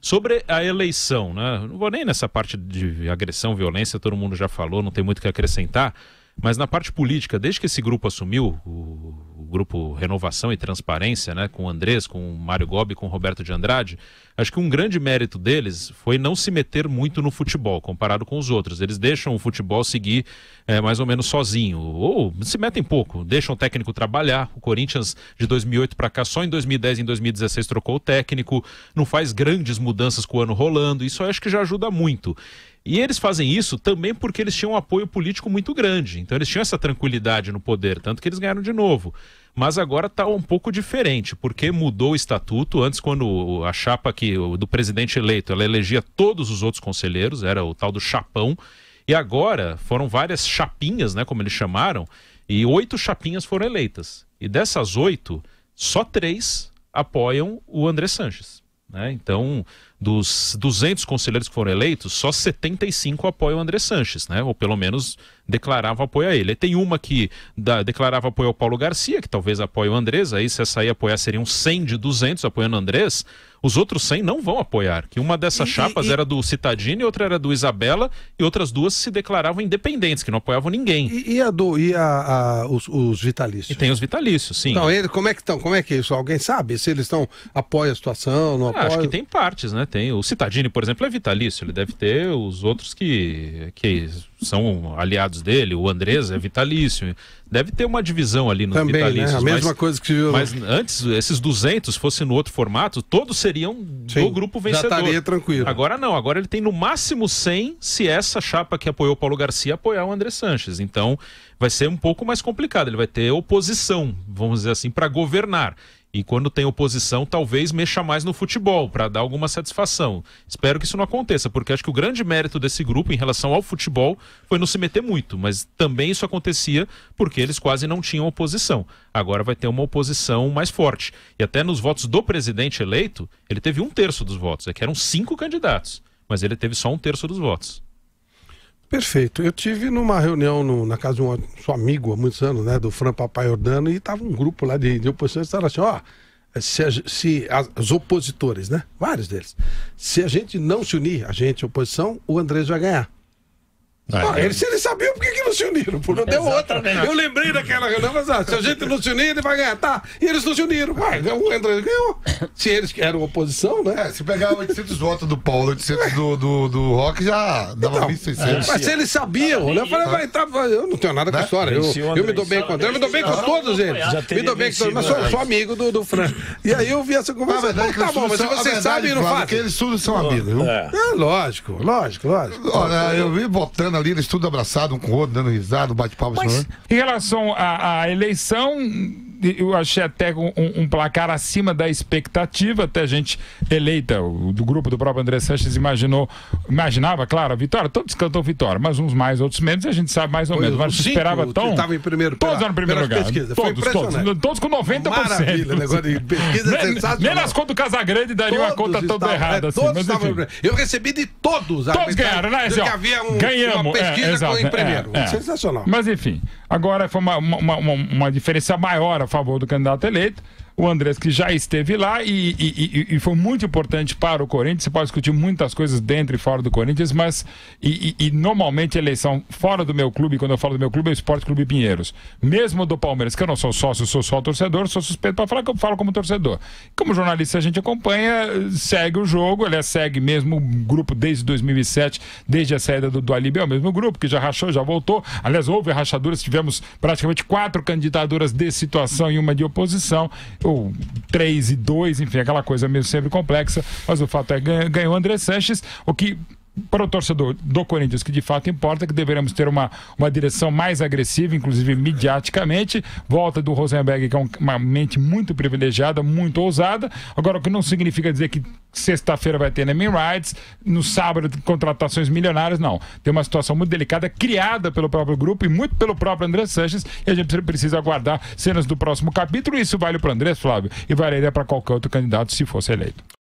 Sobre a eleição, né? não vou nem nessa parte de agressão, violência, todo mundo já falou, não tem muito o que acrescentar, mas na parte política, desde que esse grupo assumiu, o grupo Renovação e Transparência, né, com o Andrés, com o Mário Gobi, com o Roberto de Andrade, acho que um grande mérito deles foi não se meter muito no futebol, comparado com os outros. Eles deixam o futebol seguir é, mais ou menos sozinho, ou se metem pouco, deixam o técnico trabalhar. O Corinthians, de 2008 para cá, só em 2010 e em 2016 trocou o técnico, não faz grandes mudanças com o ano rolando. Isso acho que já ajuda muito. E eles fazem isso também porque eles tinham um apoio político muito grande. Então eles tinham essa tranquilidade no poder, tanto que eles ganharam de novo. Mas agora está um pouco diferente, porque mudou o estatuto. Antes, quando a chapa que, do presidente eleito, ela elegia todos os outros conselheiros, era o tal do chapão. E agora foram várias chapinhas, né, como eles chamaram, e oito chapinhas foram eleitas. E dessas oito, só três apoiam o André Sanches. Né? Então, dos 200 conselheiros que foram eleitos, só 75 apoiam o André Sanches, né? Ou pelo menos declarava apoio a ele. E tem uma que da, declarava apoio ao Paulo Garcia, que talvez apoie o Andrés, aí se essa aí apoiar seriam 100 de 200 apoiando o Andrés, os outros 100 não vão apoiar, que uma dessas e, chapas e, era do e outra era do Isabela e outras duas se declaravam independentes, que não apoiavam ninguém. E, e a do, e a, a os, os, vitalícios? E tem os vitalícios, sim. Então, ele, como é que estão? Como é que isso? Alguém sabe se eles estão apoia a situação, não ah, apoia? Acho que tem partes, né? tem. O Citadini, por exemplo, é vitalício. Ele deve ter os outros que, que são aliados dele. O Andrés é vitalício. Deve ter uma divisão ali nos Também, vitalícios. Né? A mesma mas, coisa que... Eu... Mas antes, esses 200 fossem no outro formato, todos seriam Sim, do grupo vencedor. Já estaria tranquilo. Agora não. Agora ele tem no máximo 100 se essa chapa que apoiou o Paulo Garcia apoiar o André Sanches. Então vai ser um pouco mais complicado. Ele vai ter oposição, vamos dizer assim, para governar. E quando tem oposição, talvez mexa mais no futebol para dar alguma satisfação. Espero que isso não aconteça, porque acho que o grande mérito desse grupo em relação ao futebol foi não se meter muito, mas também isso acontecia porque eles quase não tinham oposição. Agora vai ter uma oposição mais forte. E até nos votos do presidente eleito, ele teve um terço dos votos, é que eram cinco candidatos, mas ele teve só um terço dos votos. Perfeito. Eu tive numa reunião no, na casa de um seu amigo há muitos anos, né, do Fran Papai Ordano, e estava um grupo lá de, de e estava assim, ó, se, a, se as, os opositores, né, vários deles, se a gente não se unir, a gente, a oposição, o Andrés vai ganhar. Ah, ele, se eles sabiam por que, que não se uniram, Porque não deu outra. Eu lembrei daquela reunião, mas ah, se a gente não se unir, ele vai ganhar. Tá, e eles não se uniram. Vai, um entra, ganhou. Se eles que eram oposição, né? É, se pegar 800 votos do Paulo, 800 do, do, do Rock, já dava então, 1.600. Mas se eles sabiam, né? Eu falei, vai, tá, eu não tenho nada com a né? história. Eu, eu me dou bem com o André, eu me dou bem com todos eles. Me dou bem com todos, mas sou, né? sou amigo do, do Fran. E aí eu vi essa conversa. Bom, tá bom, mas se você sabe, não faz. Porque eles todos são amigos, viu? É. é, lógico, lógico, lógico. Olha, eu vi botando bacana ali, eles tudo abraçado um com o outro, dando risada, um bate-papo. Mas, assim, né? em relação à eleição, eu achei até um, um, placar acima da expectativa, até a gente eleita, o, do grupo do próprio André Sanches imaginou, imaginava, claro, a vitória, todos cantam vitória, mas uns mais, outros menos, e a gente sabe mais ou menos, mas cinco, esperava tão... Estava em primeiro, todos pela, em primeiro lugar, todos, todos, todos com 90%. Maravilha, negócio né? de pesquisa nem, sensacional. Nem nas contas do Casagrande daria uma conta toda errada. É, assim, todos estavam, eu recebi de todos. Todos ganharam, né? Que havia um, ganhamos, uma pesquisa é, exato, com é, em primeiro. É, é, sensacional. Mas enfim, agora foi uma, uma, uma, uma diferença maior, favor do candidato eleito o Andrés, que já esteve lá e, e, e, foi muito importante para o Corinthians. Você pode discutir muitas coisas dentro e fora do Corinthians, mas. E, e normalmente a eleição fora do meu clube, quando eu falo do meu clube, é o Esporte Clube Pinheiros. Mesmo do Palmeiras, que eu não sou sócio, sou só torcedor, sou suspeito para falar que eu falo como torcedor. Como jornalista, a gente acompanha, segue o jogo, aliás, segue mesmo o grupo desde 2007, desde a saída do, do é o mesmo grupo, que já rachou, já voltou. Aliás, houve rachaduras, tivemos praticamente quatro candidaturas de situação e uma de oposição ou 3 e 2, enfim, aquela coisa meio sempre complexa, mas o fato é que ganhou o André Sanches, o que para o torcedor do Corinthians, que de fato importa, que deveremos ter uma, uma direção mais agressiva, inclusive midiaticamente. Volta do Rosenberg, que é uma mente muito privilegiada, muito ousada. Agora, o que não significa dizer que sexta-feira vai ter Naming Rights, no sábado contratações milionárias, não. Tem uma situação muito delicada, criada pelo próprio grupo e muito pelo próprio André Sanches, e a gente precisa aguardar cenas do próximo capítulo. Isso vale para o André, Flávio, e valeria para qualquer outro candidato se fosse eleito.